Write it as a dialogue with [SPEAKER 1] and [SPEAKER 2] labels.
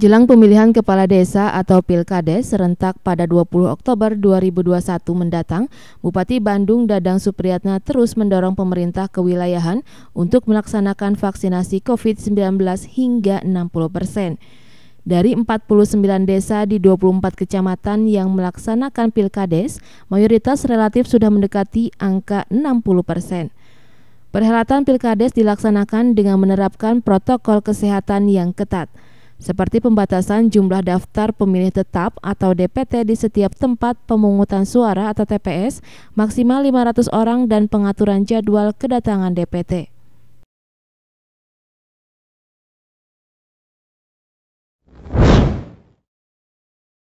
[SPEAKER 1] Jelang pemilihan kepala desa atau Pilkades serentak pada 20 Oktober 2021 mendatang, Bupati Bandung Dadang Supriyatna terus mendorong pemerintah kewilayahan untuk melaksanakan vaksinasi COVID-19 hingga 60 persen. Dari 49 desa di 24 kecamatan yang melaksanakan Pilkades, mayoritas relatif sudah mendekati angka 60 persen. Perhelatan Pilkades dilaksanakan dengan menerapkan protokol kesehatan yang ketat – seperti pembatasan jumlah daftar pemilih tetap atau DPT di setiap tempat pemungutan suara atau TPS maksimal 500 orang dan pengaturan jadwal kedatangan DPT.